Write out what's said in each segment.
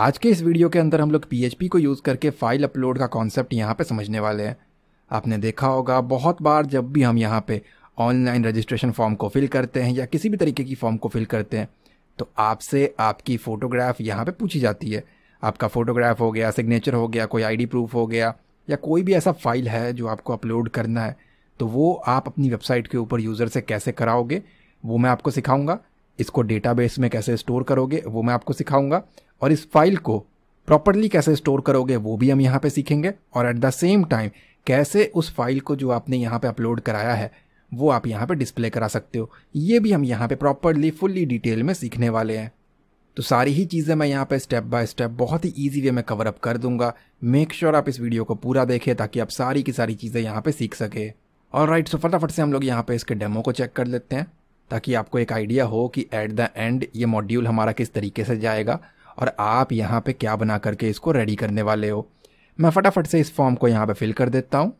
आज के इस वीडियो के अंदर हम लोग पी को यूज़ करके फाइल अपलोड का कॉन्सेप्ट यहाँ पे समझने वाले हैं आपने देखा होगा बहुत बार जब भी हम यहाँ पे ऑनलाइन रजिस्ट्रेशन फॉर्म को फिल करते हैं या किसी भी तरीके की फॉर्म को फिल करते हैं तो आपसे आपकी फ़ोटोग्राफ यहाँ पे पूछी जाती है आपका फ़ोटोग्राफ हो गया सिग्नेचर हो गया कोई आईडी प्रूफ हो गया या कोई भी ऐसा फाइल है जो आपको अपलोड करना है तो वो आप अपनी वेबसाइट के ऊपर यूज़र से कैसे कराओगे वो मैं आपको सिखाऊंगा इसको डेटाबेस में कैसे स्टोर करोगे वो मैं आपको सिखाऊंगा और इस फाइल को प्रॉपरली कैसे स्टोर करोगे वो भी हम यहाँ पे सीखेंगे और एट द सेम टाइम कैसे उस फाइल को जो आपने यहाँ पे अपलोड कराया है वो आप यहाँ पे डिस्प्ले करा सकते हो ये भी हम यहाँ पे प्रॉपरली फुल्ली डिटेल में सीखने वाले हैं तो सारी ही चीज़ें मैं यहाँ पे स्टेप बाय स्टेप बहुत ही ईजी वे में कवर अप कर दूंगा मेक श्योर sure आप इस वीडियो को पूरा देखें ताकि आप सारी की सारी चीज़ें यहाँ पे सीख सके और राइट सो फटाफट से हम लोग यहाँ पे इसके डेमो को चेक कर लेते हैं ताकि आपको एक आइडिया हो कि एट द एंड ये मॉड्यूल हमारा किस तरीके से जाएगा और आप यहाँ पे क्या बना करके इसको रेडी करने वाले हो मैं फटाफट से इस फॉर्म को यहाँ पे फिल कर देता हूँ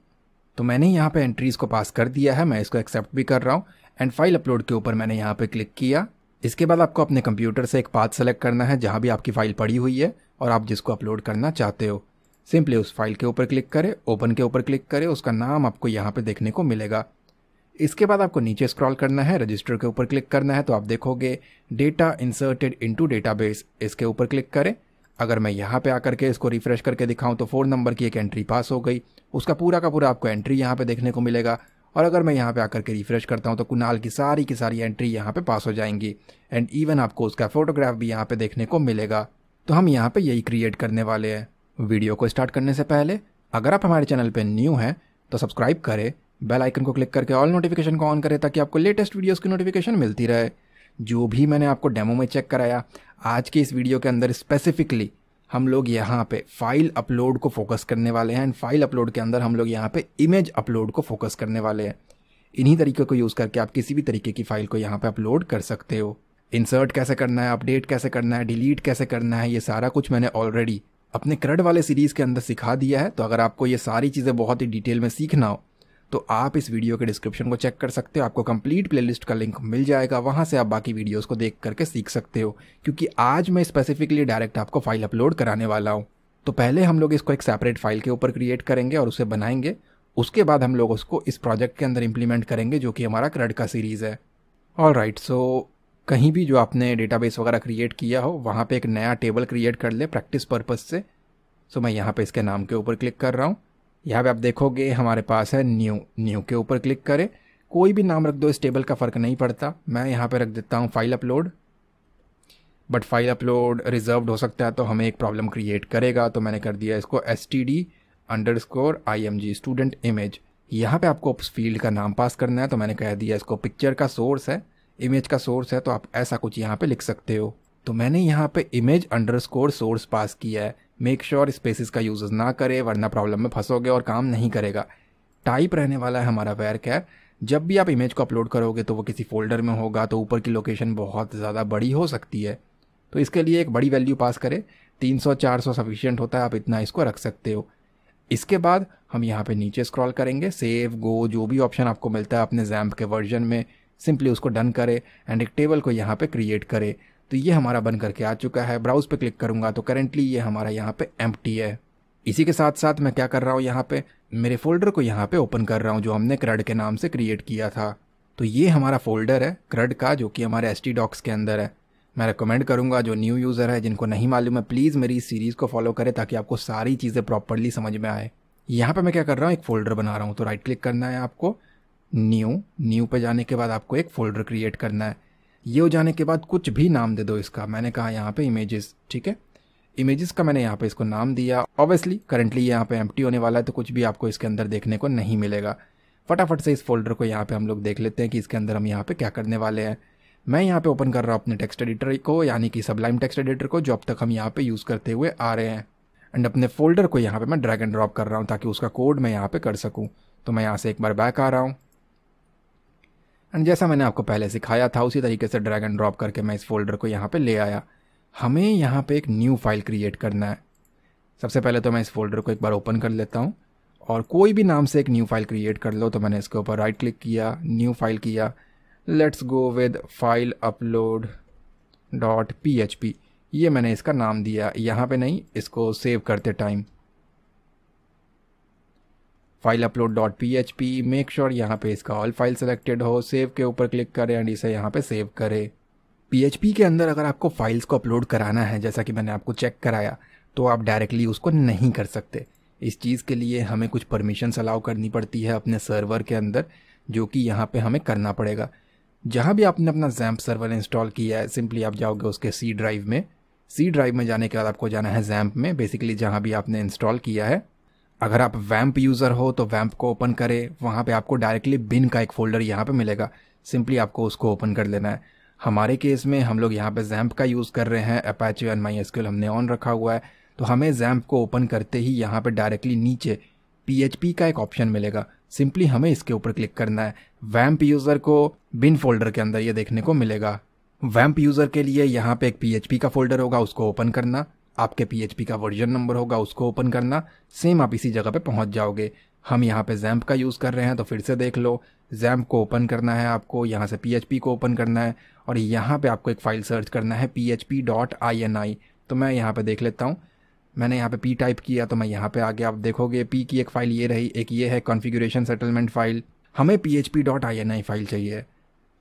तो मैंने यहाँ पे एंट्रीज़ को पास कर दिया है मैं इसको एक्सेप्ट भी कर रहा हूँ एंड फाइल अपलोड के ऊपर मैंने यहाँ पे क्लिक किया इसके बाद आपको अपने कंप्यूटर से एक पाथ सेलेक्ट करना है जहाँ भी आपकी फ़ाइल पड़ी हुई है और आप जिसको अपलोड करना चाहते हो सिंपली उस फाइल के ऊपर क्लिक करें ओपन के ऊपर क्लिक करें उसका नाम आपको यहाँ पे देखने को मिलेगा इसके बाद आपको नीचे स्क्रॉल करना है रजिस्टर के ऊपर क्लिक करना है तो आप देखोगे डेटा इंसर्टेड इनटू डेटाबेस इसके ऊपर क्लिक करें अगर मैं यहाँ पे आकर के इसको रिफ्रेश करके दिखाऊं तो फोन नंबर की एक एंट्री पास हो गई उसका पूरा का पूरा आपको एंट्री यहाँ पे देखने को मिलेगा और अगर मैं यहाँ पे आकर के रिफ्रेश करता हूँ तो कुनाल की सारी की सारी एंट्री यहाँ पे पास हो जाएंगी एंड इवन आपको उसका फोटोग्राफ भी यहाँ पे देखने को मिलेगा तो हम यहाँ पे यही क्रिएट करने वाले हैं वीडियो को स्टार्ट करने से पहले अगर आप हमारे चैनल पर न्यू हैं तो सब्सक्राइब करें बेल आइकन को क्लिक करके ऑल नोटिफिकेशन को ऑन करें ताकि आपको लेटेस्ट वीडियोस की नोटिफिकेशन मिलती रहे जो भी मैंने आपको डेमो में चेक कराया आज के इस वीडियो के अंदर स्पेसिफिकली हम लोग यहाँ पे फाइल अपलोड को फोकस करने वाले हैं एंड फाइल अपलोड के अंदर हम लोग यहाँ पे इमेज अपलोड को फोकस करने वाले हैं इन्हीं तरीके को यूज़ करके आप किसी भी तरीके की फ़ाइल को यहाँ पे अपलोड कर सकते हो इंसर्ट कैसे करना है अपडेट कैसे करना है डिलीट कैसे करना है ये सारा कुछ मैंने ऑलरेडी अपने क्रड वाले सीरीज़ के अंदर सिखा दिया है तो अगर आपको ये सारी चीज़ें बहुत ही डिटेल में सीखना हो तो आप इस वीडियो के डिस्क्रिप्शन को चेक कर सकते हो आपको कंप्लीट प्लेलिस्ट का लिंक मिल जाएगा वहाँ से आप बाकी वीडियोस को देख करके सीख सकते हो क्योंकि आज मैं स्पेसिफिकली डायरेक्ट आपको फाइल अपलोड कराने वाला हूँ तो पहले हम लोग इसको एक सेपरेट फाइल के ऊपर क्रिएट करेंगे और उसे बनाएंगे उसके बाद हम लोग उसको इस प्रोजेक्ट के अंदर इम्प्लीमेंट करेंगे जो कि हमारा क्रड का सीरीज़ है और राइट सो कहीं भी जो आपने डेटाबेस वगैरह क्रिएट किया हो वहाँ पे एक नया टेबल क्रिएट कर ले प्रैक्टिस पर्पज़ से सो मैं यहाँ पे इसके नाम के ऊपर क्लिक कर रहा हूँ यहाँ पे आप देखोगे हमारे पास है न्यू न्यू के ऊपर क्लिक करें कोई भी नाम रख दो इस टेबल का फ़र्क नहीं पड़ता मैं यहाँ पे रख देता हूँ file upload but file upload reserve हो सकता है तो हमें एक प्रॉब्लम क्रिएट करेगा तो मैंने कर दिया इसको S T D underscore I M G student image यहाँ पर आपको उस फील्ड का नाम पास करना है तो मैंने कह दिया इसको पिक्चर का सोर्स है इमेज का सोर्स है तो आप ऐसा कुछ यहाँ पर लिख सकते हो तो मैंने यहाँ पे image underscore source pass किया है मेक श्योर स्पेसिस का यूज ना करें वरना प्रॉब्लम में फंसोगे और काम नहीं करेगा टाइप रहने वाला है हमारा वेयर कैप जब भी आप इमेज को अपलोड करोगे तो वो किसी फोल्डर में होगा तो ऊपर की लोकेशन बहुत ज़्यादा बड़ी हो सकती है तो इसके लिए एक बड़ी वैल्यू पास करें 300 400 सफिशियंट होता है आप इतना इसको रख सकते हो इसके बाद हम यहाँ पे नीचे स्क्रॉल करेंगे सेव गो जो भी ऑप्शन आपको मिलता है अपने जैम्प के वर्जन में सिंपली उसको डन करें एंड एक टेबल को यहाँ पे क्रिएट करें तो ये हमारा बन करके आ चुका है ब्राउज पे क्लिक करूंगा तो करेंटली ये हमारा यहाँ पे एम है इसी के साथ साथ मैं क्या कर रहा हूँ यहाँ पे मेरे फोल्डर को यहाँ पे ओपन कर रहा हूँ जो हमने क्रड के नाम से क्रिएट किया था तो ये हमारा फोल्डर है क्रड का जो कि हमारे एस डॉक्स के अंदर है मैं रिकमेंड करूँगा जो न्यू यूज़र है जिनको नहीं मालूम है प्लीज़ मेरी इस सीरीज़ को फॉलो करें ताकि आपको सारी चीज़ें प्रॉपरली समझ में आए यहाँ पे मैं क्या कर रहा हूँ एक फ़ोल्डर बना रहा हूँ तो राइट क्लिक करना है आपको न्यू न्यू पे जाने के बाद आपको एक फ़ोल्डर क्रिएट करना है ये हो जाने के बाद कुछ भी नाम दे दो इसका मैंने कहा यहाँ पे इमेजेस ठीक है इमेजेस का मैंने यहाँ पे इसको नाम दिया ऑब्वियसली करंटली यहाँ पे एम होने वाला है तो कुछ भी आपको इसके अंदर देखने को नहीं मिलेगा फटाफट से इस फोल्डर को यहाँ पे हम लोग देख लेते हैं कि इसके अंदर हम यहाँ पे क्या करने वाले हैं मैं यहाँ पे ओपन कर रहा हूँ अपने टेक्स्ट एडिटर को यानी कि सबलाइम टेक्स्ट एडिटर को जो अब तक हम यहाँ पे यूज़ करते हुए आ रहे हैं एंड अपने फोल्डर को यहाँ पे मैं ड्रैग एंड ड्रॉप कर रहा हूँ ताकि उसका कोड मैं यहाँ पे कर सकूँ तो मैं यहाँ से एक बार बैक आ रहा हूँ एंड जैसा मैंने आपको पहले सिखाया था उसी तरीके से ड्रैग एंड ड्रॉप करके मैं इस फोल्डर को यहाँ पे ले आया हमें यहाँ पे एक न्यू फाइल क्रिएट करना है सबसे पहले तो मैं इस फोल्डर को एक बार ओपन कर लेता हूँ और कोई भी नाम से एक न्यू फाइल क्रिएट कर लो तो मैंने इसके ऊपर राइट क्लिक किया न्यू फाइल किया let's go with file upload dot P H P ये मैंने इसका नाम दिया यहाँ पर नहीं इसको सेव करते time file upload dot P H P make sure यहाँ पे इसका ऑल फाइल सेलेक्टेड हो सेव के ऊपर क्लिक करें एंड इसे यहाँ पे सेव करें पी एच पी के अंदर अगर आपको फाइल्स को अपलोड कराना है जैसा कि मैंने आपको चेक कराया तो आप डायरेक्टली उसको नहीं कर सकते इस चीज़ के लिए हमें कुछ परमिशंस अलाउ करनी पड़ती है अपने सर्वर के अंदर जो कि यहाँ पे हमें करना पड़ेगा जहाँ भी आपने अपना जैम्प सर्वर इंस्टॉल किया है सिंपली आप जाओगे उसके सी ड्राइव में सी ड्राइव में जाने के बाद आपको जाना है जैम्प में बेसिकली जहाँ भी आपने इंस्टॉल किया है अगर आप वैम्प यूज़र हो तो वैम्प को ओपन करें वहाँ पे आपको डायरेक्टली बिन का एक फोल्डर यहाँ पे मिलेगा सिंपली आपको उसको ओपन कर लेना है हमारे केस में हम लोग यहाँ पे जैम्प का यूज़ कर रहे हैं अपैच एन माई हमने ऑन रखा हुआ है तो हमें जैम्प को ओपन करते ही यहाँ पे डायरेक्टली नीचे पी का एक ऑप्शन मिलेगा सिंपली हमें इसके ऊपर क्लिक करना है वैम्प यूज़र को बिन फोल्डर के अंदर ये देखने को मिलेगा वैम्प यूज़र के लिए यहाँ पे एक पी का फोल्डर होगा उसको ओपन करना आपके पी का वर्जन नंबर होगा उसको ओपन करना सेम आप इसी जगह पे पहुंच जाओगे हम यहाँ पे जैम्प का यूज़ कर रहे हैं तो फिर से देख लो जैम्प को ओपन करना है आपको यहाँ से पी को ओपन करना है और यहाँ पे आपको एक फ़ाइल सर्च करना है php.ini तो मैं यहाँ पे देख लेता हूँ मैंने यहाँ पे p टाइप किया तो मैं यहाँ पे आगे आप देखोगे p की एक फ़ाइल ये रही एक ये है कॉन्फ़िगरेशन सेटलमेंट फ़ाइल हमें php.ini फ़ाइल चाहिए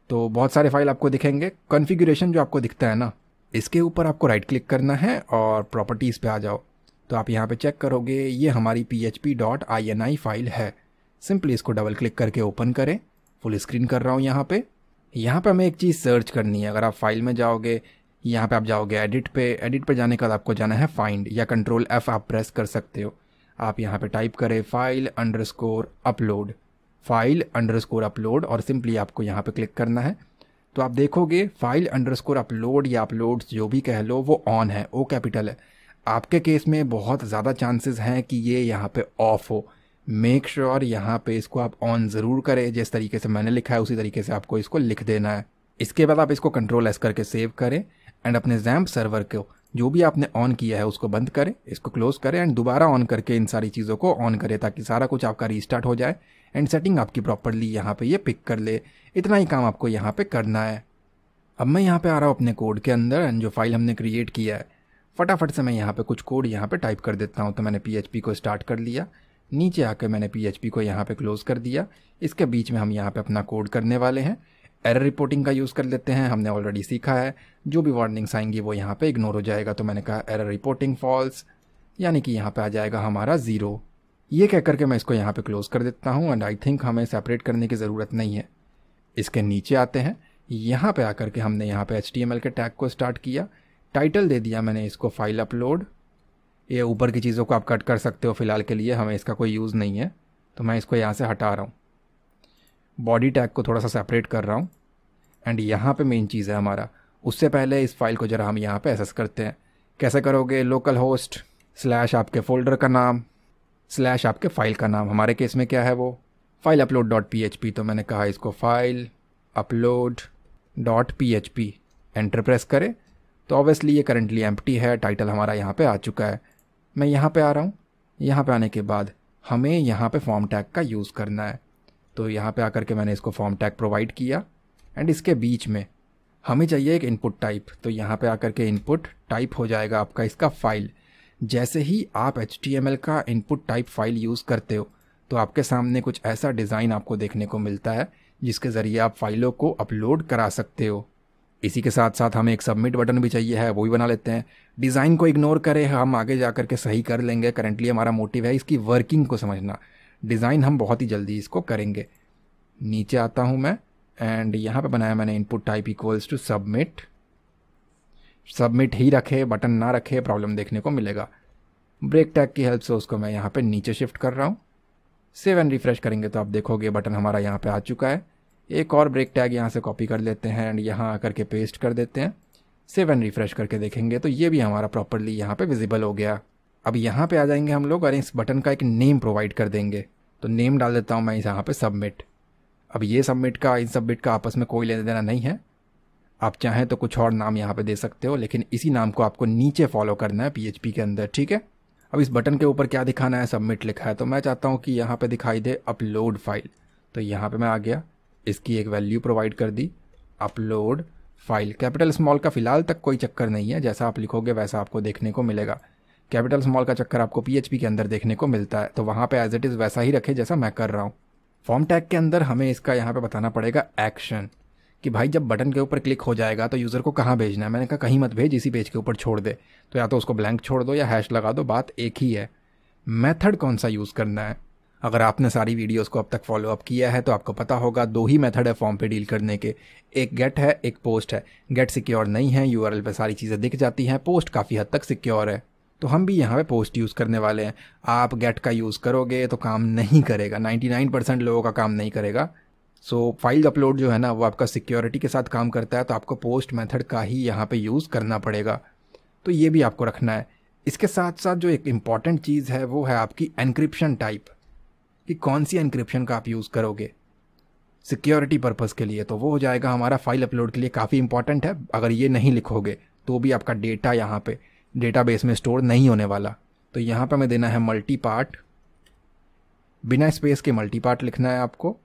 तो बहुत सारे फाइल आपको दिखेंगे कॉन्फ़िगरेशन जो आपको दिखता है ना इसके ऊपर आपको राइट क्लिक करना है और प्रॉपर्टीज़ पे आ जाओ तो आप यहाँ पे चेक करोगे ये हमारी php.ini फाइल है सिंपली इसको डबल क्लिक करके ओपन करें फुल स्क्रीन कर रहा हूँ यहाँ पे यहाँ पे हमें एक चीज़ सर्च करनी है अगर आप फाइल में जाओगे यहाँ पे आप जाओगे एडिट पे एडिट पे जाने के बाद आपको जाना है फाइंड या कंट्रोल एफ आप प्रेस कर सकते हो आप यहाँ पे टाइप करें file underscore upload file underscore upload और सिंपली आपको यहाँ पे क्लिक करना है तो आप देखोगे फाइल अंडरस्कोर अपलोड या अपलोड्स जो भी कह लो वो ऑन है ओ कैपिटल है आपके केस में बहुत ज़्यादा चांसेस हैं कि ये यहाँ पे ऑफ हो मेक श्योर sure यहाँ पे इसको आप ऑन ज़रूर करें जिस तरीके से मैंने लिखा है उसी तरीके से आपको इसको लिख देना है इसके बाद आप इसको कंट्रोल एस करके सेव करें एंड अपने जैम्प सर्वर को जो भी आपने ऑन किया है उसको बंद करें इसको क्लोज करें एंड दोबारा ऑन करके इन सारी चीज़ों को ऑन करें ताकि सारा कुछ आपका रिस्टार्ट हो जाए एंड सेटिंग आपकी प्रॉपरली यहाँ पे ये पिक कर ले इतना ही काम आपको यहाँ पे करना है अब मैं यहाँ पे आ रहा हूँ अपने कोड के अंदर एंड जो फाइल हमने क्रिएट किया है फटाफट से मैं यहाँ पे कुछ कोड यहाँ पे टाइप कर देता हूँ तो मैंने पी को स्टार्ट कर लिया नीचे आकर मैंने पी को यहाँ पे क्लोज़ कर दिया इसके बीच में हम यहाँ पे अपना कोड करने वाले हैं एरर रिपोर्टिंग का यूज़ कर लेते हैं हमने ऑलरेडी सीखा है जो भी वार्निंग्स आएंगी वो यहाँ पे इग्नोर हो जाएगा तो मैंने कहा एरर रिपोर्टिंग फॉल्स यानी कि यहाँ पे आ जाएगा हमारा ज़ीरो ये कह करके मैं इसको यहाँ पे क्लोज कर देता हूँ एंड आई थिंक हमें सेपरेट करने की ज़रूरत नहीं है इसके नीचे आते हैं यहाँ पे आकर के हमने यहाँ पे एच के टैग को स्टार्ट किया टाइटल दे दिया मैंने इसको फाइल अपलोड ये ऊपर की चीज़ों को आप कट कर सकते हो फिलहाल के लिए हमें इसका कोई यूज़ नहीं है तो मैं इसको यहाँ से हटा रहा हूँ बॉडी टैग को थोड़ा सा सेपरेट कर रहा हूँ एंड यहाँ पर मेन चीज़ है हमारा उससे पहले इस फाइल को ज़रा हम यहाँ पर एसेस करते हैं कैसे करोगे लोकल होस्ट स्लैश आपके फोल्डर का नाम स्लैश आपके फ़ाइल का नाम हमारे केस में क्या है वो file upload dot P H P तो मैंने कहा इसको file upload dot P H P enter press करें तो ऑब्वियसली ये करेंटली टी है टाइटल हमारा यहाँ पे आ चुका है मैं यहाँ पे आ रहा हूँ यहाँ पे आने के बाद हमें यहाँ पे फॉर्म टैग का यूज़ करना है तो यहाँ पे आकर के मैंने इसको फॉर्म टैग प्रोवाइड किया एंड इसके बीच में हमें चाहिए एक इनपुट टाइप तो यहाँ पे आकर के इनपुट टाइप हो जाएगा आपका इसका फाइल जैसे ही आप एच का इनपुट टाइप फाइल यूज़ करते हो तो आपके सामने कुछ ऐसा डिज़ाइन आपको देखने को मिलता है जिसके ज़रिए आप फाइलों को अपलोड करा सकते हो इसी के साथ साथ हमें एक सबमिट बटन भी चाहिए है वो भी बना लेते हैं डिज़ाइन को इग्नोर करें हम आगे जा करके सही कर लेंगे करेंटली हमारा मोटिव है इसकी वर्किंग को समझना डिज़ाइन हम बहुत ही जल्दी इसको करेंगे नीचे आता हूँ मैं एंड यहाँ पे बनाया मैंने input type equals to submit submit ही रखे बटन ना रखे प्रॉब्लम देखने को मिलेगा ब्रेक टैग की हेल्प से उसको मैं यहाँ पे नीचे शिफ्ट कर रहा हूँ सेव एंड रिफ्रेश करेंगे तो आप देखोगे बटन हमारा यहाँ पे आ चुका है एक और ब्रेक टैग यहाँ से कॉपी कर लेते हैं एंड यहाँ आकर के पेस्ट कर देते हैं सेव एंड रिफ्रेश करके देखेंगे तो ये भी हमारा प्रॉपरली यहाँ पर विजिबल हो गया अब यहाँ पर आ जाएंगे हम लोग और इस बटन का एक नेम प्रोवाइड कर देंगे तो नेम डाल देता हूँ मैं यहाँ पे सबमिट अब ये सबमिट का इन सबमिट का आपस में कोई लेना देना नहीं है आप चाहें तो कुछ और नाम यहाँ पे दे सकते हो लेकिन इसी नाम को आपको नीचे फॉलो करना है पीएचपी के अंदर ठीक है अब इस बटन के ऊपर क्या दिखाना है सबमिट लिखा है तो मैं चाहता हूँ कि यहाँ पे दिखाई दे अपलोड फाइल तो यहाँ पे मैं आ गया इसकी एक वैल्यू प्रोवाइड कर दी अपलोड फाइल कैपिटल स्मॉल का फिलहाल तक कोई चक्कर नहीं है जैसा आप लिखोगे वैसा आपको देखने को मिलेगा कैपिटल स्मॉल का चक्कर आपको पी के अंदर देखने को मिलता है तो वहाँ पर एज इट इज़ वैसा ही रखे जैसा मैं कर रहा हूँ फॉर्म टैग के अंदर हमें इसका यहाँ पे बताना पड़ेगा एक्शन कि भाई जब बटन के ऊपर क्लिक हो जाएगा तो यूज़र को कहाँ भेजना है मैंने कहा कहीं मत भेज इसी पेज के ऊपर छोड़ दे तो या तो उसको ब्लैंक छोड़ दो या हैश लगा दो बात एक ही है मेथड कौन सा यूज़ करना है अगर आपने सारी वीडियोस को अब तक फॉलोअप किया है तो आपको पता होगा दो ही मेथड है फॉर्म पे डील करने के एक गेट है एक पोस्ट है गेट सिक्योर नहीं है यू पे सारी चीज़ें दिख जाती हैं पोस्ट काफ़ी हद तक सिक्योर है तो हम भी यहाँ पे पोस्ट यूज़ करने वाले हैं आप गेट का यूज़ करोगे तो काम नहीं करेगा 99% लोगों का काम नहीं करेगा सो फाइल अपलोड जो है ना वो आपका सिक्योरिटी के साथ काम करता है तो आपको पोस्ट मेथड का ही यहाँ पे यूज़ करना पड़ेगा तो ये भी आपको रखना है इसके साथ साथ जो एक इम्पॉर्टेंट चीज़ है वो है आपकी एनक्रिप्शन टाइप कि कौन सी एनक्रिप्शन का आप यूज़ करोगे सिक्योरिटी पर्पज़ के लिए तो वो हो जाएगा हमारा फाइल अपलोड के लिए काफ़ी इंपॉर्टेंट है अगर ये नहीं लिखोगे तो भी आपका डेटा यहाँ पर डेटा में स्टोर नहीं होने वाला तो यहाँ पर हमें देना है मल्टी पार्ट बिना स्पेस के मल्टी पार्ट लिखना है आपको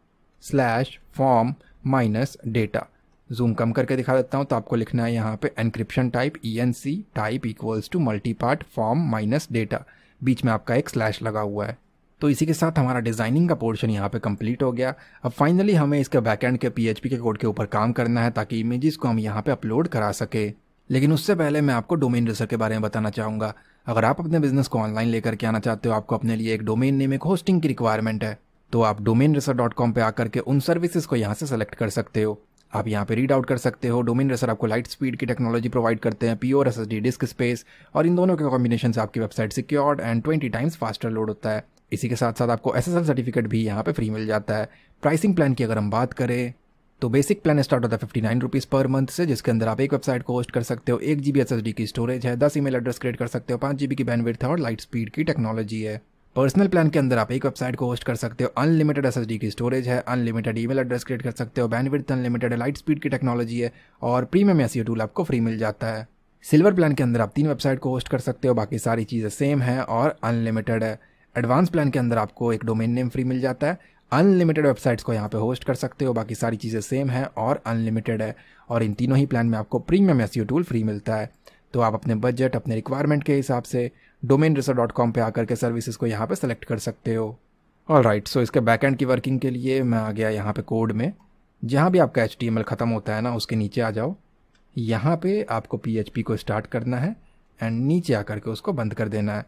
slash form minus data zoom कम करके दिखा देता हूँ तो आपको लिखना है यहाँ पे encryption type E N C type equals to multipart form minus data बीच में आपका एक स्लैश लगा हुआ है तो इसी के साथ हमारा डिज़ाइनिंग का पोर्शन यहाँ पे कंप्लीट हो गया अब फाइनली हमें इसके बैकएंड के पीएचपी के कोड के ऊपर काम करना है ताकि इमेजेस को हम यहाँ पे अपलोड करा सके लेकिन उससे पहले मैं आपको डोमेन रेसर के बारे में बताना चाहूँगा अगर आप अपने बिजनेस को ऑनलाइन लेकर के आना चाहते हो आपको अपने लिए एक डोमेन नेम एक होस्टिंग की रिक्वायरमेंट है तो आप डोमेन रेसर डॉट कॉम पर आकर के उन सर्विसेज को यहाँ से सेलेक्ट कर सकते हो आप यहाँ पे रीड आउट कर सकते हो डोमेन रेसर आपको लाइट स्पीड की टेक्नोलॉजी प्रोवाइड करते हैं प्योर एस डिस्क स्पेस और इन दोनों के कॉम्बिनेशन से आपकी website secured and twenty times faster load होता है इसी के साथ साथ आपको एस सर्टिफिकेट भी यहाँ पे फ्री मिल जाता है प्राइसिंग प्लान की अगर हम बात करें तो बेसिक प्लान स्टार्ट होता है fifty nine rupees per month से जिसके अंदर आप एक वेबसाइट को होस्ट कर सकते हो एक G B S S D की स्टोरेज है दस ईमेल एड्रेस क्रिएट कर सकते हो पाँच जी बी की बैंडविड्थ है और लाइट स्पीड की टेक्नोलॉजी है पर्सनल प्लान के अंदर आप एक वेबसाइट को होस्ट कर सकते हो अनलिमिटेड एस की स्टोरेज है अनलिमिटेड ईमेल एड्रेस क्रिएट कर सकते हो बैंडविड्थ अनलिमिटेड लाइट स्पीड की टेक्नोलॉजी है और प्रीमियम एस टूल आपको फ्री मिल जाता है सिल्वर प्लान के अंदर आप तीन वेबसाइट को होस्ट कर सकते हो बाकी सारी चीज़ें सेम है और अनलिमिटेड है एडवांस प्लान के अंदर आपको एक डोमेन नेम फ्री मिल जाता है अनलिमिटेड वेबसाइट्स को यहाँ पे होस्ट कर सकते हो बाकी सारी चीज़ें सेम है और अनलिमिटेड है और इन तीनों ही प्लान में आपको प्रीमियम एस टूल फ्री मिलता है तो आप अपने बजट अपने रिक्वायरमेंट के हिसाब से डोमेन रेसर डॉट कॉम पर आकर के सर्विसेज को यहाँ पर सेलेक्ट कर सकते हो ऑल राइट सो इसके बैकएंड की वर्किंग के लिए मैं आ गया यहाँ पे कोड में जहाँ भी आपका एच ख़त्म होता है ना उसके नीचे आ जाओ यहाँ पे आपको पी को स्टार्ट करना है एंड नीचे आकर के उसको बंद कर देना है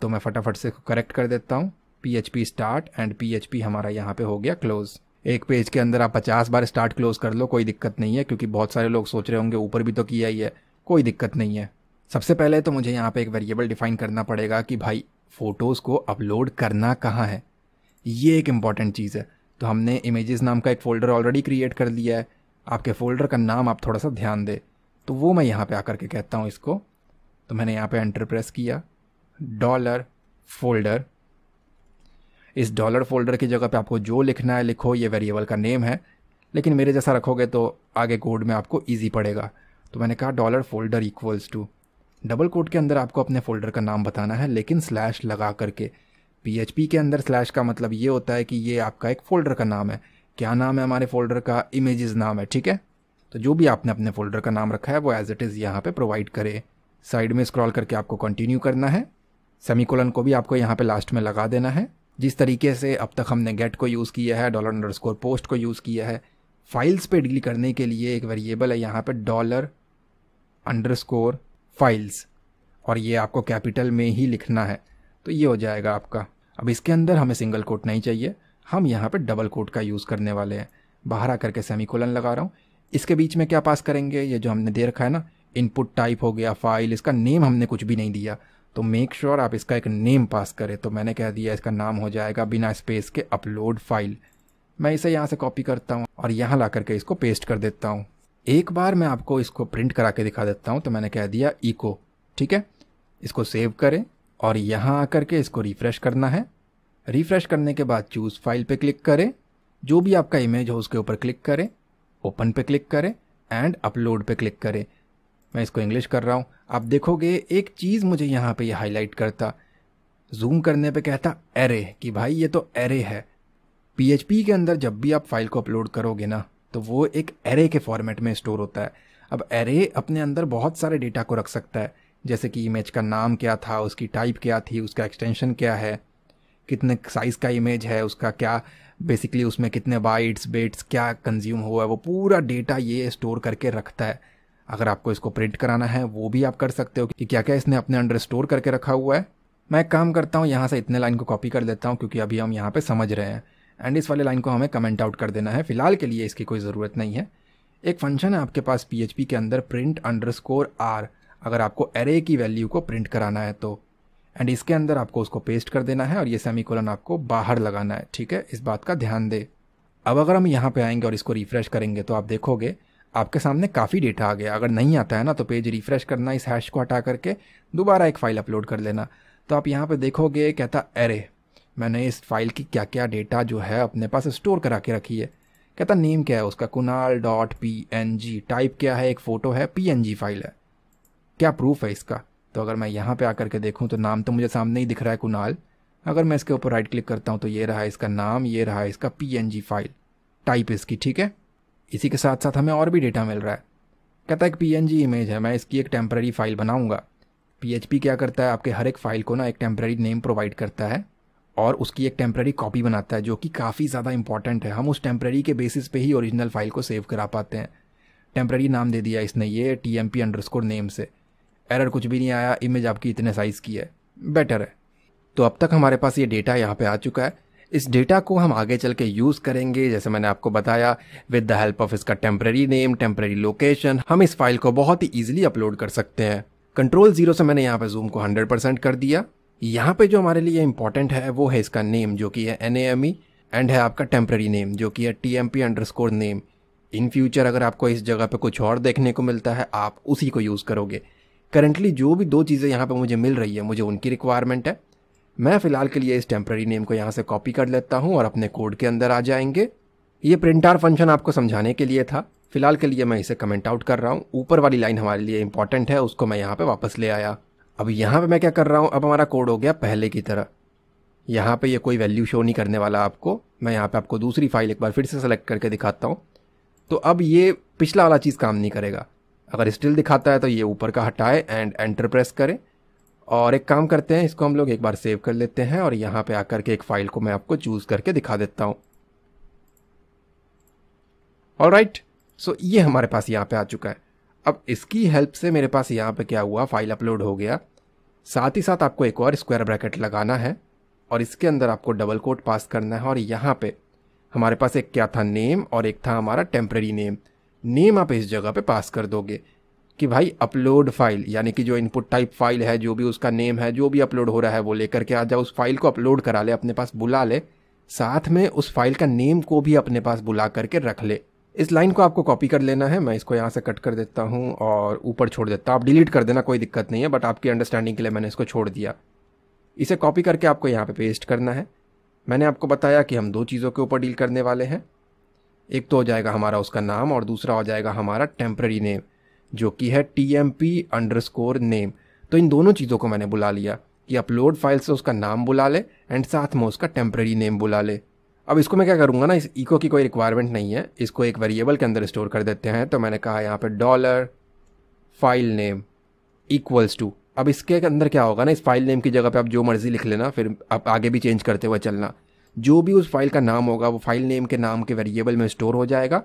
तो मैं फटाफट से करेक्ट कर देता हूँ पी स्टार्ट एंड पी हमारा यहाँ पे हो गया क्लोज़ एक पेज के अंदर आप पचास बार स्टार्ट क्लोज कर लो कोई दिक्कत नहीं है क्योंकि बहुत सारे लोग सोच रहे होंगे ऊपर भी तो किया ही है कोई दिक्कत नहीं है सबसे पहले तो मुझे यहाँ पे एक वेरिएबल डिफाइन करना पड़ेगा कि भाई फ़ोटोज़ को अपलोड करना कहाँ है ये एक इम्पॉर्टेंट चीज़ है तो हमने इमेजेस नाम का एक फ़ोल्डर ऑलरेडी क्रिएट कर लिया है आपके फ़ोल्डर का नाम आप थोड़ा सा ध्यान दें तो वो मैं यहाँ पे आकर के कहता हूँ इसको तो मैंने यहाँ पे एंटर प्रेस किया डॉलर फोल्डर इस डॉलर फोल्डर की जगह पे आपको जो लिखना है लिखो ये वेरिएबल का नेम है लेकिन मेरे जैसा रखोगे तो आगे कोड में आपको ईजी पड़ेगा तो मैंने कहा dollar folder equals to double quote के अंदर आपको अपने फोल्डर का नाम बताना है लेकिन स्लैश लगा करके पी के अंदर स्लैश का मतलब ये होता है कि ये आपका एक फ़ोल्डर का नाम है क्या नाम है हमारे फ़ोल्डर का इमेजेस नाम है ठीक है तो जो भी आपने अपने फ़ोल्डर का नाम रखा है वो एज इट इज़ यहाँ पे प्रोवाइड करे साइड में स्क्रॉल करके आपको कंटिन्यू करना है सेमीकोलन को भी आपको यहाँ पे लास्ट में लगा देना है जिस तरीके से अब तक हमने गेट को यूज़ किया है डॉलर अंडर स्कोर पोस्ट को यूज़ किया है फाइल्स पर डील करने के लिए एक वेरिएबल है यहाँ पर डॉलर अंडर स्कोर फाइल्स और ये आपको कैपिटल में ही लिखना है तो ये हो जाएगा आपका अब इसके अंदर हमें सिंगल कोट नहीं चाहिए हम यहाँ पर डबल कोट का यूज़ करने वाले हैं बाहर आकर के सेमी कोलन लगा रहा हूँ इसके बीच में क्या पास करेंगे ये जो हमने दे रखा है ना इनपुट टाइप हो गया फाइल इसका नेम हमने कुछ भी नहीं दिया तो मेक श्योर sure आप इसका एक नेम पास करें तो मैंने कह दिया इसका नाम हो जाएगा बिना स्पेस के अपलोड फाइल मैं इसे यहाँ से कॉपी करता हूँ और यहाँ ला करके इसको पेस्ट कर देता हूँ एक बार मैं आपको इसको प्रिंट करा के दिखा देता हूँ तो मैंने कह दिया इको ठीक है इसको सेव करें और यहाँ आकर के इसको रिफ़्रेश करना है रिफ़्रेश करने के बाद चूज़ फाइल पे क्लिक करें जो भी आपका इमेज हो उसके ऊपर क्लिक करें ओपन पे क्लिक करें एंड अपलोड पे क्लिक करें मैं इसको इंग्लिश कर रहा हूँ आप देखोगे एक चीज़ मुझे यहाँ पे ये यह हाईलाइट करता जूम करने पे कहता एरे कि भाई ये तो एरे है पी के अंदर जब भी आप फाइल को अपलोड करोगे ना तो वो एक एरे के फॉर्मेट में स्टोर होता है अब एरे अपने अंदर बहुत सारे डेटा को रख सकता है जैसे कि इमेज का नाम क्या था उसकी टाइप क्या थी उसका एक्सटेंशन क्या है कितने साइज़ का इमेज है उसका क्या बेसिकली उसमें कितने बाइट्स बेट्स क्या कंज्यूम हुआ है वो पूरा डेटा ये स्टोर करके रखता है अगर आपको इसको प्रिंट कराना है वो भी आप कर सकते हो कि क्या क्या इसने अपने अंडर स्टोर करके रखा हुआ है मैं एक काम करता हूँ यहाँ से इतने लाइन को कॉपी कर देता हूँ क्योंकि अभी हम यहाँ पर समझ रहे हैं एंड इस वाले लाइन को हमें कमेंट आउट कर देना है फिलहाल के लिए इसकी कोई ज़रूरत नहीं है एक फंक्शन है आपके पास पी के अंदर प्रिंट अंडर स्कोर आर अगर आपको एरे की वैल्यू को प्रिंट कराना है तो एंड इसके अंदर आपको उसको पेस्ट कर देना है और ये सेमीकोलन आपको बाहर लगाना है ठीक है इस बात का ध्यान दे अब अगर हम यहाँ पे आएंगे और इसको रिफ़्रेश करेंगे तो आप देखोगे आपके सामने काफ़ी डेटा आ गया अगर नहीं आता है ना तो पेज रिफ़्रेश करना इस हैश को हटा करके दोबारा एक फ़ाइल अपलोड कर लेना तो आप यहाँ पर देखोगे कहता एरे मैंने इस फाइल की क्या क्या डेटा जो है अपने पास स्टोर करा के रखी है कहता नेम क्या है उसका Kunal dot P N G type क्या है एक फ़ोटो है पी एन जी फाइल है क्या प्रूफ है इसका तो अगर मैं यहाँ पे आकर के देखूँ तो नाम तो मुझे सामने ही दिख रहा है कुनाल अगर मैं इसके ऊपर राइट क्लिक करता हूँ तो ये रहा इसका नाम ये रहा इसका पी फाइल टाइप इसकी ठीक है इसी के साथ साथ हमें और भी डेटा मिल रहा है कहता है एक पी इमेज है मैं इसकी एक टेम्प्रेरी फाइल बनाऊँगा पी क्या करता है आपके हर एक फाइल को ना एक टेम्प्रेरी नेम प्रोवाइड करता है और उसकी एक टेम्प्रेरी कॉपी बनाता है जो कि काफ़ी ज़्यादा इंपॉर्टेंट है हम उस टेम्प्रेरी के बेसिस पे ही ओरिजिनल फाइल को सेव करा पाते हैं टेम्प्रेरी नाम दे दिया इसने ये T M P underscore name से एरर कुछ भी नहीं आया इमेज आपकी इतने साइज़ की है बेटर है तो अब तक हमारे पास ये डेटा यहाँ पे आ चुका है इस डेटा को हम आगे चल के यूज़ करेंगे जैसे मैंने आपको बताया विद द हेल्प ऑफ इसका टेम्प्रेरी नेम टेम्प्रेरी लोकेशन हम इस फाइल को बहुत ही ईजिली अपलोड कर सकते हैं कंट्रोल जीरो से मैंने यहाँ पे जूम को 100% कर दिया यहाँ पे जो हमारे लिए इम्पॉर्टेंट है वो है इसका नेम जो कि है एन एंड e है आपका टेम्प्रेरी नेम जो कि है T M P underscore name in future अगर आपको इस जगह पे कुछ और देखने को मिलता है आप उसी को यूज़ करोगे करेंटली जो भी दो चीज़ें यहाँ पे मुझे मिल रही है मुझे उनकी रिक्वायरमेंट है मैं फ़िलहाल के लिए इस टेम्प्रेरी नेम को यहाँ से कॉपी कर लेता हूँ और अपने कोड के अंदर आ जाएंगे ये प्रिंट आर फंक्शन आपको समझाने के लिए था फिलहाल के लिए मैं इसे कमेंट आउट कर रहा हूँ ऊपर वाली लाइन हमारे लिए इंपॉर्टेंट है उसको मैं यहाँ पर वापस ले आया अब यहाँ पे मैं क्या कर रहा हूँ अब हमारा कोड हो गया पहले की तरह यहाँ पे ये यह कोई वैल्यू शो नहीं करने वाला आपको मैं यहाँ पे आपको दूसरी फाइल एक बार फिर से सेलेक्ट करके दिखाता हूँ तो अब ये पिछला वाला चीज़ काम नहीं करेगा अगर स्टिल दिखाता है तो ये ऊपर का हटाए एंड एंटर प्रेस करें और एक काम करते हैं इसको हम लोग एक बार सेव कर लेते हैं और यहाँ पर आकर के एक फ़ाइल को मैं आपको चूज़ करके दिखा देता हूँ और राइट सो ये हमारे पास यहाँ पर आ चुका है अब इसकी हेल्प से मेरे पास यहाँ पे क्या हुआ फाइल अपलोड हो गया साथ ही साथ आपको एक और स्क्वायर ब्रैकेट लगाना है और इसके अंदर आपको डबल कोट पास करना है और यहाँ पे हमारे पास एक क्या था नेम और एक था हमारा टेम्प्रेरी नेम नेम आप इस जगह पे पास कर दोगे कि भाई अपलोड फाइल यानी कि जो इनपुट टाइप फाइल है जो भी उसका नेम है जो भी अपलोड हो रहा है वो लेकर के आ जाओ उस फाइल को अपलोड करा ले अपने पास बुला ले साथ में उस फाइल का नेम को भी अपने पास बुला करके रख ले इस लाइन को आपको कॉपी कर लेना है मैं इसको यहाँ से कट कर देता हूँ और ऊपर छोड़ देता हूँ आप डिलीट कर देना कोई दिक्कत नहीं है बट आपकी अंडरस्टैंडिंग के लिए मैंने इसको छोड़ दिया इसे कॉपी करके आपको यहाँ पे पेस्ट करना है मैंने आपको बताया कि हम दो चीज़ों के ऊपर डील करने वाले हैं एक तो हो जाएगा हमारा उसका नाम और दूसरा हो जाएगा हमारा टेम्प्ररी नेम जो कि है T M P underscore name तो इन दोनों चीज़ों को मैंने बुला लिया कि अपलोड फाइल से उसका नाम बुला ले एंड साथ में उसका टेम्प्ररी नेम बुला ले अब इसको मैं क्या करूँगा ना इस इको की कोई रिक्वायरमेंट नहीं है इसको एक वेरिएबल के अंदर स्टोर कर देते हैं तो मैंने कहा यहाँ पर dollar file name equals to अब इसके अंदर क्या होगा ना इस फाइल नेम की जगह पे आप जो मर्ज़ी लिख लेना फिर आप आगे भी चेंज करते हुए चलना जो भी उस फाइल का नाम होगा वो फाइल नेम के नाम के वेरिएबल में स्टोर हो जाएगा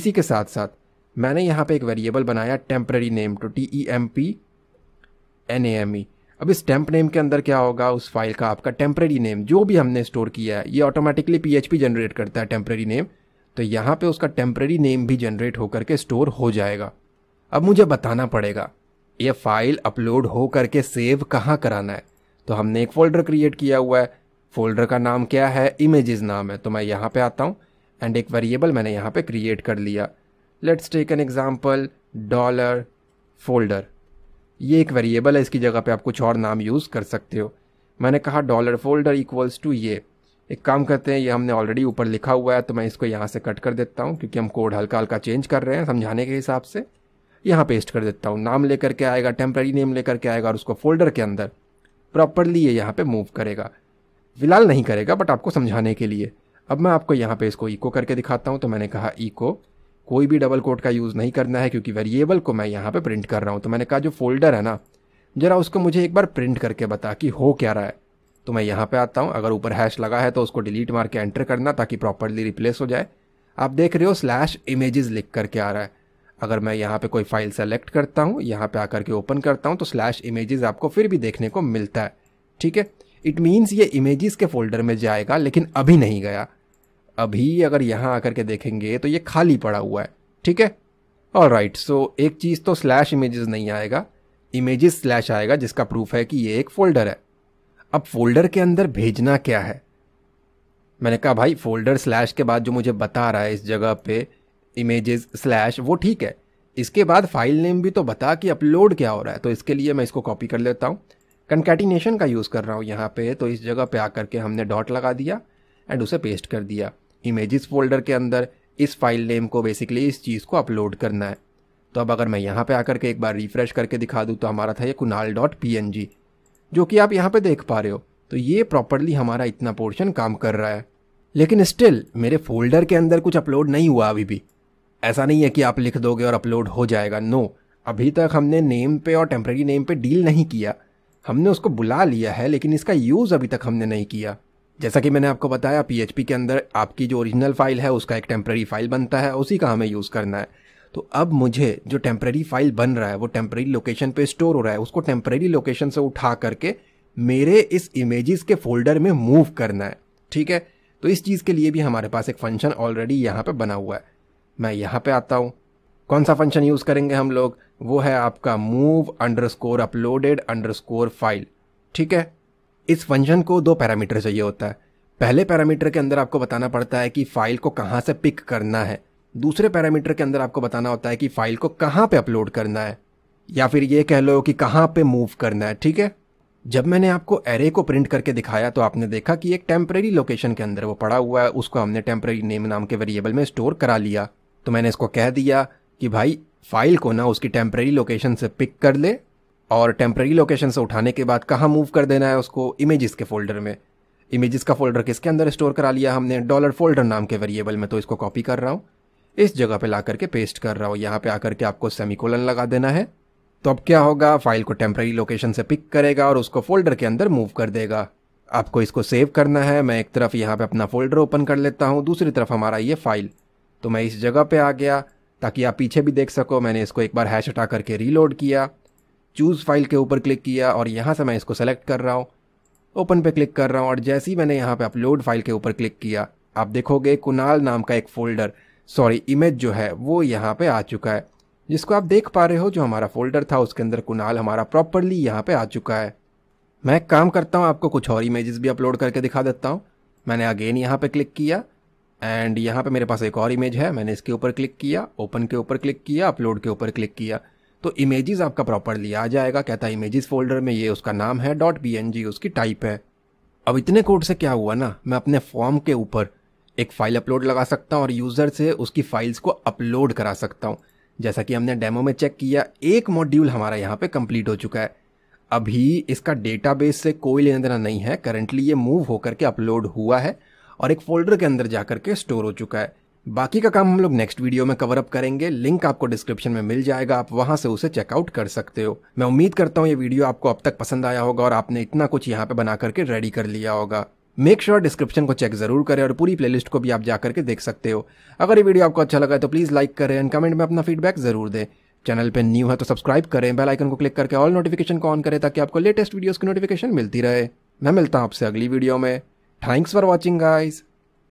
इसी के साथ साथ मैंने यहाँ पे एक वेरिएबल बनाया temporary name to T E M P N A M E अब इस टेम्प नेम के अंदर क्या होगा उस फाइल का आपका टेम्प्रेरी नेम जो भी हमने स्टोर किया है ये ऑटोमेटिकली पी जनरेट करता है टेम्प्रेरी नेम तो यहाँ पे उसका टेम्प्रेरी नेम भी जनरेट होकर के स्टोर हो जाएगा अब मुझे बताना पड़ेगा ये फाइल अपलोड हो करके सेव कहाँ कराना है तो हमने एक फोल्डर क्रिएट किया हुआ है फोल्डर का नाम क्या है इमेजेस नाम है तो मैं यहाँ पे आता हूँ एंड एक वेरिएबल मैंने यहाँ पे क्रिएट कर लिया let's take an example dollar folder ये एक वेरिएबल है इसकी जगह पे आप कुछ और नाम यूज़ कर सकते हो मैंने कहा डॉलर फोल्डर इक्वल्स टू ये एक काम करते हैं ये हमने ऑलरेडी ऊपर लिखा हुआ है तो मैं इसको यहाँ से कट कर देता हूँ क्योंकि हम कोड हल्का हल्का चेंज कर रहे हैं समझाने के हिसाब से यहाँ पेस्ट कर देता हूँ नाम लेकर के आएगा टेम्प्रेरी नेम लेकर के आएगा और उसको फोल्डर के अंदर प्रॉपरली ये यहाँ पर मूव करेगा फिलहाल नहीं करेगा बट आपको समझाने के लिए अब मैं आपको यहाँ पे इसको इको करके दिखाता हूँ तो मैंने कहा इको कोई भी डबल कोट का यूज़ नहीं करना है क्योंकि वेरिएबल को मैं यहाँ पे प्रिंट कर रहा हूँ तो मैंने कहा जो फोल्डर है ना ज़रा उसको मुझे एक बार प्रिंट करके बता कि हो क्या रहा है तो मैं यहाँ पे आता हूँ अगर ऊपर हैश लगा है तो उसको डिलीट मार के एंटर करना ताकि प्रॉपरली रिप्लेस हो जाए आप देख रहे हो स्लैश इमेजेस लिख करके आ रहा है अगर मैं यहाँ पे कोई फाइल सेलेक्ट करता हूँ यहाँ पे आकर के ओपन करता हूँ तो स्लैश इमेजेस आपको फिर भी देखने को मिलता है ठीक है इट मीन्स ये इमेजेस के फोल्डर में जाएगा लेकिन अभी नहीं गया अभी अगर यहाँ आकर के देखेंगे तो ये खाली पड़ा हुआ है ठीक है और राइट सो एक चीज़ तो स्लैश इमेजेस नहीं आएगा इमेजेस स्लैश आएगा जिसका प्रूफ है कि ये एक फोल्डर है अब फोल्डर के अंदर भेजना क्या है मैंने कहा भाई फोल्डर स्लैश के बाद जो मुझे बता रहा है इस जगह पे इमेजेस स्लैश वो ठीक है इसके बाद फाइल नेम भी तो बता कि अपलोड क्या हो रहा है तो इसके लिए मैं इसको कॉपी कर लेता हूँ कंकेटिनेशन का यूज़ कर रहा हूँ यहाँ पे तो इस जगह पे आकर के हमने डॉट लगा दिया एंड उसे पेस्ट कर दिया इमेजेस फोल्डर के अंदर इस फाइल नेम को बेसिकली इस चीज़ को अपलोड करना है तो अब अगर मैं यहाँ पे आकर के एक बार रिफ्रेश करके दिखा दूँ तो हमारा था ये Kunal dot P N G जो कि आप यहाँ पे देख पा रहे हो तो ये प्रॉपरली हमारा इतना पोर्शन काम कर रहा है लेकिन स्टिल मेरे फोल्डर के अंदर कुछ अपलोड नहीं हुआ अभी भी ऐसा नहीं है कि आप लिख दोगे और अपलोड हो जाएगा नो अभी तक हमने नेम पे और टेम्प्रेरी नेम पे डील नहीं किया हमने उसको बुला लिया है लेकिन इसका यूज़ अभी तक हमने नहीं किया जैसा कि मैंने आपको बताया PHP के अंदर आपकी जो ओरिजिनल फाइल है उसका एक टेम्प्रेरी फाइल बनता है उसी का हमें यूज़ करना है तो अब मुझे जो टेम्प्रेरी फाइल बन रहा है वो टेम्प्रेरी लोकेशन पे स्टोर हो रहा है उसको टेम्प्रेरी लोकेशन से उठा करके मेरे इस इमेजेस के फोल्डर में मूव करना है ठीक है तो इस चीज़ के लिए भी हमारे पास एक फंक्शन ऑलरेडी यहाँ पर बना हुआ है मैं यहाँ पर आता हूँ कौन सा फंक्शन यूज़ करेंगे हम लोग वो है आपका move underscore uploaded underscore file ठीक है इस फंक्शन को दो पैरामीटर चाहिए होता है पहले पैरामीटर के अंदर आपको बताना पड़ता है कि फाइल को कहाँ से पिक करना है दूसरे पैरामीटर के अंदर आपको बताना होता है कि फाइल को कहाँ पे अपलोड करना है या फिर ये कह लो कि कहाँ पे मूव करना है ठीक है जब मैंने आपको एरे को प्रिंट करके दिखाया तो आपने देखा कि एक टेम्प्रेरी लोकेशन के अंदर वो पड़ा हुआ है उसको हमने टेम्प्रेरी नेम नाम के वेरिएबल में स्टोर करा लिया तो मैंने इसको कह दिया कि भाई फाइल को ना उसकी टेम्प्रेरी लोकेशन से पिक कर ले और टेम्प्रेरी लोकेशन से उठाने के बाद कहाँ मूव कर देना है उसको इमेजेस के फोल्डर में इमेजेस का फोल्डर किसके अंदर स्टोर करा लिया हमने डॉलर फोल्डर नाम के वेरिएबल में तो इसको कॉपी कर रहा हूँ इस जगह पे ला करके पेस्ट कर रहा हूँ यहाँ पे आकर के आपको सेमिकोलन लगा देना है तो अब क्या होगा फाइल को टेम्प्रेरी लोकेशन से पिक करेगा और उसको फोल्डर के अंदर मूव कर देगा आपको इसको सेव करना है मैं एक तरफ यहाँ पे अपना फोल्डर ओपन कर लेता हूँ दूसरी तरफ हमारा ये फाइल तो मैं इस जगह पे आ गया ताकि आप पीछे भी देख सको मैंने इसको एक बार हैश हटा करके रीलोड किया चूज़ फाइल के ऊपर क्लिक किया और यहाँ से मैं इसको सेलेक्ट कर रहा हूँ ओपन पे क्लिक कर रहा हूँ और जैसे ही मैंने यहाँ पे अपलोड फाइल के ऊपर क्लिक किया आप देखोगे कुनाल नाम का एक फ़ोल्डर सॉरी इमेज जो है वो यहाँ पे आ चुका है जिसको आप देख पा रहे हो जो हमारा फोल्डर था उसके अंदर कुनाल हमारा प्रॉपरली यहाँ पे आ चुका है मैं एक काम करता हूँ आपको कुछ और इमेजेस भी अपलोड करके दिखा देता हूँ मैंने अगेन यहाँ पे क्लिक किया एंड यहाँ पे मेरे पास एक और इमेज है मैंने इसके ऊपर क्लिक किया ओपन के ऊपर क्लिक किया अपलोड के ऊपर क्लिक किया तो इमेजेस आपका प्रॉपरली आ जाएगा कहता है इमेजेस फोल्डर में ये उसका नाम है डॉट बी उसकी टाइप है अब इतने कोड से क्या हुआ ना मैं अपने फॉर्म के ऊपर एक फाइल अपलोड लगा सकता हूँ और यूज़र से उसकी फाइल्स को अपलोड करा सकता हूँ जैसा कि हमने डेमो में चेक किया एक मॉड्यूल हमारा यहाँ पे कंप्लीट हो चुका है अभी इसका डेटाबेस से कोई लेना देना नहीं है करंटली ये मूव होकर के अपलोड हुआ है और एक फोल्डर के अंदर जा के स्टोर हो चुका है बाकी का काम हम लोग नेक्स्ट वीडियो में कवर अप करेंगे लिंक आपको डिस्क्रिप्शन में मिल जाएगा आप वहां से उसे चेकआउट कर सकते हो मैं उम्मीद करता हूँ ये वीडियो आपको अब तक पसंद आया होगा और आपने इतना कुछ यहाँ पे बना करके रेडी कर लिया होगा मेक श्योर डिस्क्रिप्शन को चेक जरूर करें और पूरी प्लेलिस्ट को भी आप जाकर के देख सकते हो अगर ये वीडियो आपको अच्छा लगा तो प्लीज़ लाइक करें एंड कमेंट में अपना फीडबैक जरूर दें चैनल पर न्यू है तो सब्सक्राइब करें बेल आइकन को क्लिक करके ऑल नोटिफिकेशन को ऑन करें ताकि आपको लेटेस्ट वीडियोस की नोटिफिकेशन मिलती रहे मैं मिलता हूं आपसे अगली वीडियो में थैंक्स फॉर वॉचिंग गाइज़